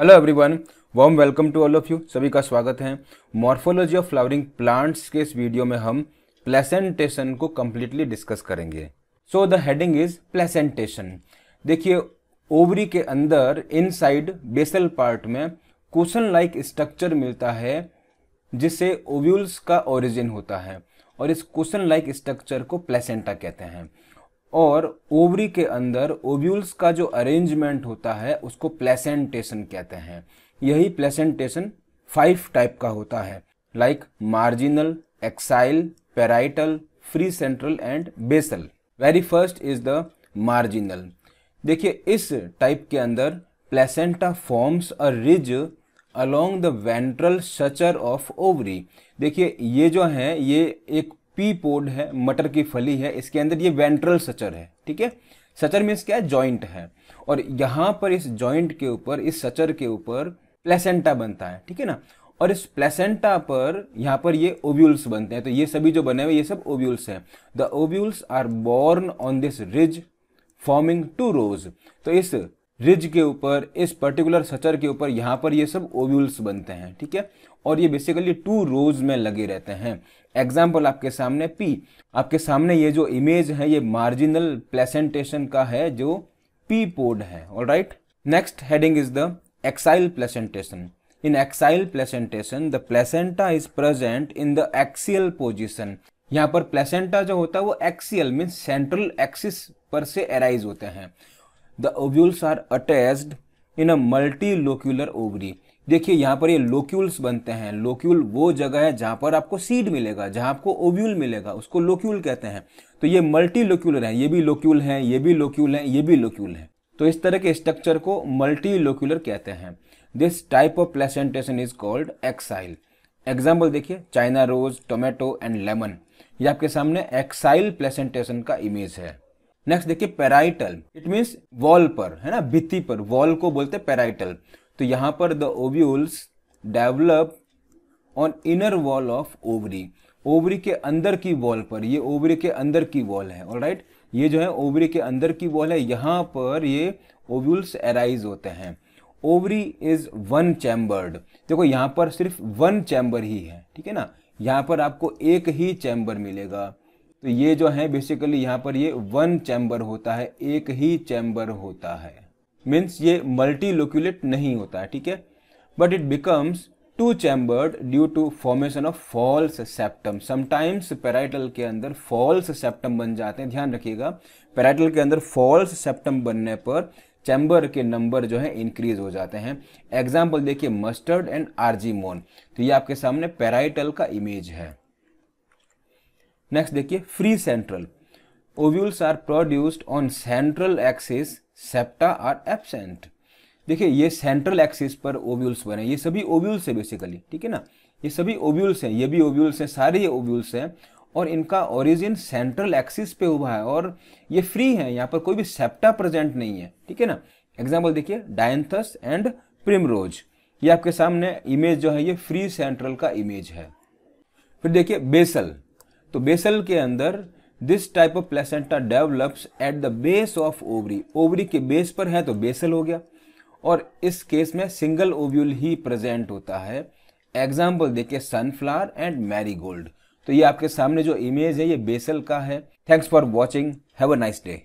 hello everyone one welcome to all of you सभी का स्वागत है मॉर्फोलॉजी ऑफ फ्लावरिंग प्लांट्स के इस वीडियो में हम प्लेसेंटेशन को कम्प्लीटली डिस्कस करेंगे so the heading is placentation देखिए ओवरी के अंदर इनसाइड बेसल पार्ट में कुशन लाइक स्ट्रक्चर मिलता है जिससे ओव्यूल्स का ओरिजिन होता है और इस कुशन लाइक स्ट्रक्चर को प्लेसेंटा कहते हैं और ओवरी के अंदर ओव्यूल्स का जो अरेंजमेंट होता है उसको प्लेसेंटेशन कहते हैं यही प्लेसेंटेशन फाइव टाइप का होता है like marginal axile parietal free central and basal very first is the marginal देखिए इस टाइप के अंदर placenta forms a ridge along the ventral suture of ovary देखिए ये जो है ये एक पी पोड है मटर की फली है इसके अंदर ये वेंट्रल सचर है ठीक है सचर मीन्स क्या है जॉइंट है और यहाँ पर इस जॉइंट के ऊपर इस सचर के ऊपर प्लेसेंटा बनता है ठीक है ना और इस प्लेसेंटा पर यहाँ पर ये ओव्यूल्स बनते हैं तो ये सभी जो बने हुए ये सब ओव्यूल्स हैं the ovules are borne on this ridge forming two rows तो इस रिज के ऊपर इस पर्टिकुलर सचर के ऊपर यहाँ पर ये सब ओव्यूल्स बनते हैं ठीक है और ये बेसिकली टू रोज में लगे रहते हैं एग्जाम्पल आपके सामने पी आपके सामने ये जो इमेज है ये मार्जिनल प्लेसेंटेशन का है जो पी पोड है all right next heading is the axile placentation in axile placentation the placenta is present in the axial position यहाँ पर प्लेसेंटा जो होता है वो एक्सियल मीन सेंट्रल एक्सिस पर से एराइज होते हैं the ovules are attached in a multilocular ovary देखिए यहाँ पर ये लोक्यूल्स बनते हैं लोक्यूल वो जगह है जहाँ पर आपको सीड मिलेगा जहाँ आपको ओव्यूल मिलेगा उसको लोक्यूल कहते हैं तो ये मल्टी लोक्यूलर है ये भी लोक्यूल है ये भी लोक्यूल है ये भी लोक्यूल है तो इस तरह के स्ट्रक्चर को मल्टी लोक्यूलर कहते हैं this type of placentation is called axile example देखिए China rose tomato and lemon ये आपके सामने एक्साइल प्लेसेंटेशन का इमेज है नेक्स्ट देखिए पेराइटल इट मीन्स वॉल पर है ना भित्ती पर वॉल को बोलते हैं पेराइटल तो यहाँ पर the ovules develop on inner wall of ovary ovary के अंदर की वॉल पर ये ओवरी के अंदर की वॉल है और राइट ये जो है ओवरी के अंदर की वॉल है यहाँ पर ये ओव्यूल्स एराइज होते हैं ओवरी इज वन चैम्बर्ड देखो यहाँ पर सिर्फ वन चैम्बर ही है ठीक है ना यहाँ पर आपको एक ही चैम्बर मिलेगा तो ये जो है बेसिकली यहाँ पर ये वन चैम्बर होता है एक ही चैम्बर होता है मीन्स ये मल्टी लोक्यूलेट नहीं होता है ठीक है but it becomes two chambered due to formation of false septum sometimes parietal के अंदर फॉल्स सेप्टम बन जाते हैं ध्यान रखिएगा पैराइटल के अंदर फॉल्स सेप्टम बनने पर चैम्बर के नंबर जो है इंक्रीज हो जाते हैं एग्जाम्पल देखिए मस्टर्ड एंड आर्जीमोन तो ये आपके सामने पैराइटल का इमेज है नेक्स्ट देखिए free central ovules are produced on central axis septa are absent देखिए ये सेंट्रल एक्सिस पर ओव्यूल्स बने ये सभी ओव्यूल्स है बेसिकली ठीक है ना ये सभी ओव्यूल्स हैं ये भी ओव्यूल्स हैं सारे ये ओव्यूल्स हैं और इनका ओरिजिन सेंट्रल एक्सिस पे हुआ है और ये फ्री है यहाँ पर कोई भी सेप्टा प्रेजेंट नहीं है ठीक है ना एग्जाम्पल देखिए डायंथस एंड प्रिमरोज ये आपके सामने इमेज जो है ये फ्री सेंट्रल का इमेज है फिर देखिए बेसल तो बेसल के अंदर this type of placenta develops at the base of ovary ovary के बेस पर है तो बेसल हो गया और इस केस में सिंगल ओव्यूल ही प्रेजेंट होता है एग्जाम्पल देखिए सनफ्लावर एंड मैरीगोल्ड तो ये आपके सामने जो इमेज है ये बेसल का है thanks for watching have a nice day